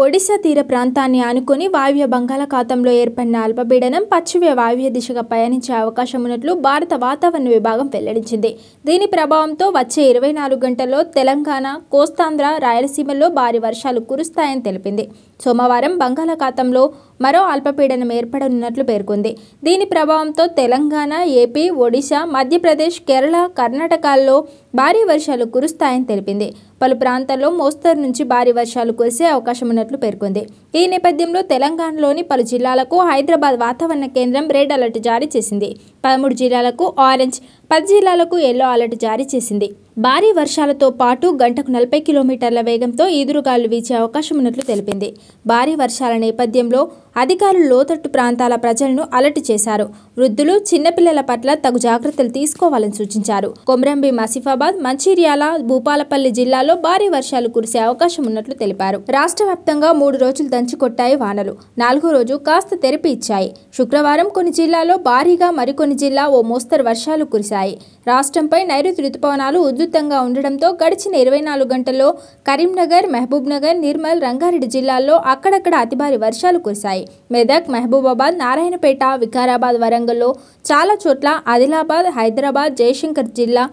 ఒడిశా తీర ప్రాంతాన్ని ఆనుకొని వాయువ్య బంగాళాఖాతంలో ఏర్పడిన అల్పపీడనం పశ్చిమ వాయువ్య దిశగా పయనించే అవకాశం ఉన్నట్లు భారత వాతావరణ విభాగం వెల్లడించింది దీని ప్రభావంతో వచ్చే ఇరవై నాలుగు గంటల్లో తెలంగాణ కోస్తాంధ్ర రాయలసీమల్లో భారీ వర్షాలు కురుస్తాయని తెలిపింది సోమవారం బంగాళాఖాతంలో మరో అల్పపీడనం ఏర్పడనున్నట్లు పేర్కొంది దీని ప్రభావంతో తెలంగాణ ఏపీ ఒడిశా మధ్యప్రదేశ్ కేరళ కర్ణాటకల్లో భారీ వర్షాలు కురుస్తాయని తెలిపింది పలు ప్రాంతాల్లో మోస్తరు నుంచి భారీ వర్షాలు కురిసే అవకాశం ఉన్నట్లు పేర్కొంది ఈ నేపథ్యంలో తెలంగాణలోని పలు జిల్లాలకు హైదరాబాద్ వాతావరణ కేంద్రం రెడ్ అలర్ట్ జారీ చేసింది పదమూడు జిల్లాలకు ఆరెంజ్ పది జిల్లాలకు ఎల్లో అలర్ట్ జారీ చేసింది భారీ వర్షాలతో పాటు గంటకు నలభై కిలోమీటర్ల వేగంతో ఈదురుగాలు వీచే అవకాశం ఉన్నట్లు తెలిపింది భారీ వర్షాల నేపథ్యంలో అధికారులు లోతట్టు ప్రాంతాల ప్రజలను అలర్ట్ చేశారు వృద్ధులు చిన్నపిల్లల పట్ల తగు జాగ్రత్తలు తీసుకోవాలని సూచించారు కొమరంబి మసిఫాబాద్ మంచిర్యాల భూపాలపల్లి జిల్లాలో భారీ వర్షాలు కురిసే అవకాశం ఉన్నట్లు తెలిపారు రాష్ట్ర వ్యాప్తంగా మూడు రోజులు దంచికొట్టాయి వానలు నాలుగో రోజు కాస్త తెరపి ఇచ్చాయి శుక్రవారం కొన్ని జిల్లాలో భారీగా మరికొన్ని జిల్లా ఓ మోస్తరు వర్షాలు కురిశాయి రాష్ట్రంపై నైరుతి రుతుపవనాలు విద్యుత్తంగా ఉండడంతో గడిచిన ఇరవై నాలుగు గంటల్లో కరీంనగర్ మహబూబ్నగర్ నిర్మల్ రంగారెడ్డి జిల్లాల్లో అక్కడక్కడ అతి భారీ వర్షాలు కురిశాయి మెదక్ మహబూబాబాద్ నారాయణపేట వికారాబాద్ వరంగల్లో చాలా చోట్ల ఆదిలాబాద్ హైదరాబాద్ జయశంకర్ జిల్లా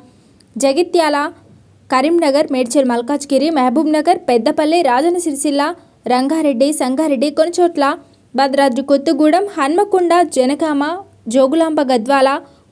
జగిత్యాల కరీంనగర్ మేడ్చల్ మల్కాజ్గిరి మహబూబ్నగర్ పెద్దపల్లి రాజన సిరిసిల్ల రంగారెడ్డి సంగారెడ్డి కొన్ని చోట్ల భద్రాద్రి కొత్తగూడెం హన్మకొండ జనకామ జోగులాంబ గద్వాల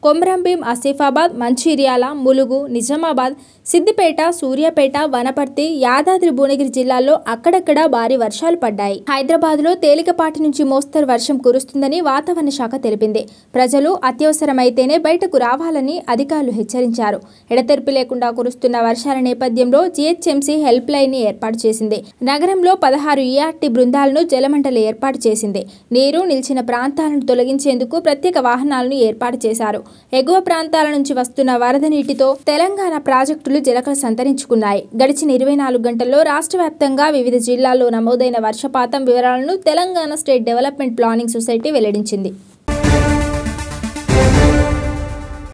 కొమరంభీం ఆసిఫాబాద్ మంచిర్యాల ములుగు నిజామాబాద్ సిద్దిపేట సూర్యాపేట వనపర్తి యాదాద్రి భువనగిరి జిల్లాల్లో అక్కడక్కడ భారీ వర్షాలు పడ్డాయి హైదరాబాద్లో తేలికపాటి నుంచి మోస్తరు వర్షం కురుస్తుందని వాతావరణ శాఖ తెలిపింది ప్రజలు అత్యవసరమైతేనే బయటకు రావాలని అధికారులు హెచ్చరించారు ఎడతెరిపి లేకుండా కురుస్తున్న వర్షాల నేపథ్యంలో జీహెచ్ఎంసీ హెల్ప్ లైన్ ని ఏర్పాటు చేసింది నగరంలో పదహారు ఈఆర్టీ బృందాలను జలమండలి ఏర్పాటు చేసింది నీరు నిలిచిన ప్రాంతాలను తొలగించేందుకు ప్రత్యేక వాహనాలను ఏర్పాటు చేశారు ఎగువ ప్రాంతాల నుంచి వస్తున్న వరద నీటితో తెలంగాణ ప్రాజెక్టులు జలకలు సంతరించుకున్నాయి గడిచిన ఇరవై నాలుగు గంటల్లో రాష్ట్ర వ్యాప్తంగా వివిధ జిల్లాల్లో నమోదైన వర్షపాతం వివరాలను Telangana state development planning society వెల్లడించింది